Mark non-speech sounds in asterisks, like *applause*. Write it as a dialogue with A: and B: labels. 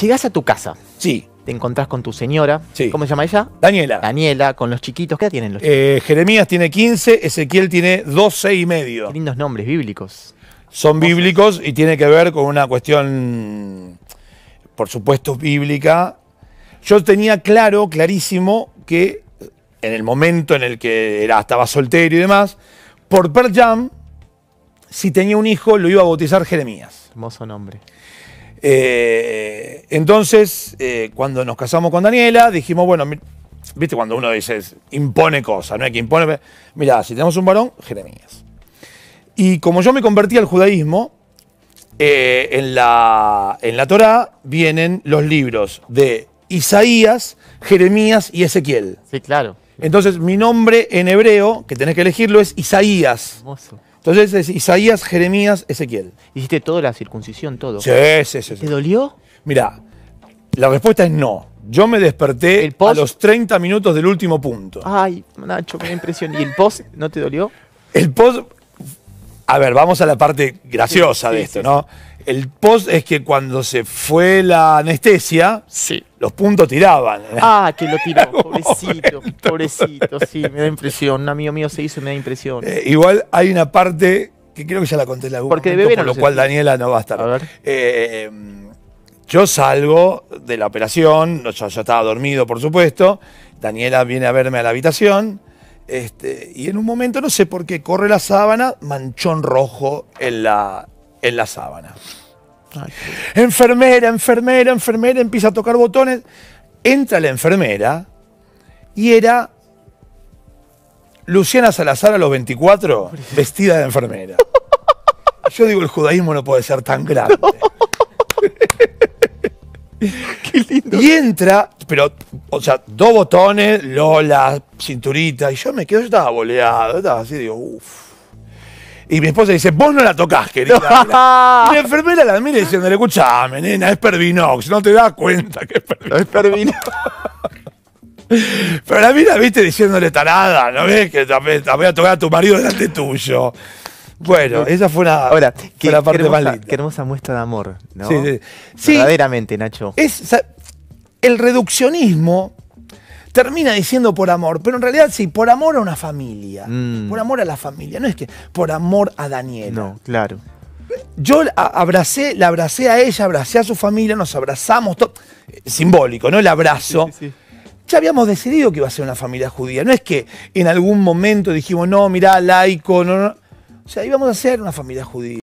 A: Llegas a tu casa. Sí. Te encontrás con tu señora. Sí. ¿Cómo se llama ella? Daniela. Daniela, con los chiquitos. ¿Qué tienen los chiquitos? Eh, Jeremías tiene 15, Ezequiel tiene 12 y medio. Qué lindos nombres bíblicos. Son bíblicos y tiene que ver con una cuestión, por supuesto, bíblica. Yo tenía claro, clarísimo, que en el momento en el que era, estaba soltero y demás, por Per Jam, si tenía un hijo, lo iba a bautizar Jeremías. Hermoso nombre. Eh, entonces, eh, cuando nos casamos con Daniela, dijimos, bueno, viste cuando uno dice, impone cosas, no hay que impone. Mirá, si tenemos un varón, Jeremías. Y como yo me convertí al judaísmo, eh, en, la, en la Torá vienen los libros de Isaías, Jeremías y Ezequiel. Sí, claro. Entonces, mi nombre en hebreo, que tenés que elegirlo, es Isaías. Hermoso. Entonces Isaías, Jeremías, Ezequiel. Hiciste toda la circuncisión, todo. Sí, sí, sí. ¿Te dolió? Mira, la respuesta es no. Yo me desperté a los 30 minutos del último punto. Ay, Nacho, qué impresión. ¿Y el post no te dolió? El post. A ver, vamos a la parte graciosa de esto, ¿no? El post es que cuando se fue la anestesia, los puntos tiraban. *laughs* Ah, que lo tiró, *laughs* pobrecito, pobrecito, sí, me da impresión. Un amigo mío se hizo me da impresión. Eh, igual hay una parte que creo que ya la conté la algún Porque momento, lo cual Daniela no va a estar. Eh, yo salgo de la operación, yo, estaba dormido, por supuesto. Daniela viene a verme a la habitación. Este, y en un momento, no sé por qué, corre la sábana, manchón rojo en la, en la sábana. Enfermera, enfermera, enfermera, empieza a tocar botones. Entra la enfermera y era Luciana Salazar a los 24, vestida de enfermera. *laughs* Yo digo, el judaísmo no puede ser tan grande. *laughs* Qué lindo. Y entra, pero, o sea, dos botones, Lola, cinturita, y yo me quedo, yo estaba boleado, estaba así, digo, uff. Y mi esposa dice, vos no la tocás, querida. *laughs* y la enfermera la mira diciéndole, escuchame, nena, es Pervinox, no te das cuenta que es Pervinox. Pero la mira, viste, diciéndole tarada, ¿no ves? Que te voy a tocar a tu marido delante tuyo. Bueno, esa fue una, Ahora, que qué, la parte hermosa, muestra de amor, ¿no? Sí, Verdaderamente, Nacho. Es, el reduccionismo termina diciendo por amor, pero en realidad sí, por amor a una familia, mm. por amor a la familia, no es que por amor a Daniela. No, claro. Yo abracé, la abracé a ella, abracé a su familia, nos abrazamos, eh, simbólico, ¿no? El abrazo. ya habíamos decidido que iba a ser una familia judía. No es que en algún momento dijimos, no, mirá, laico, no, no. O sea, íbamos a ser una familia judía.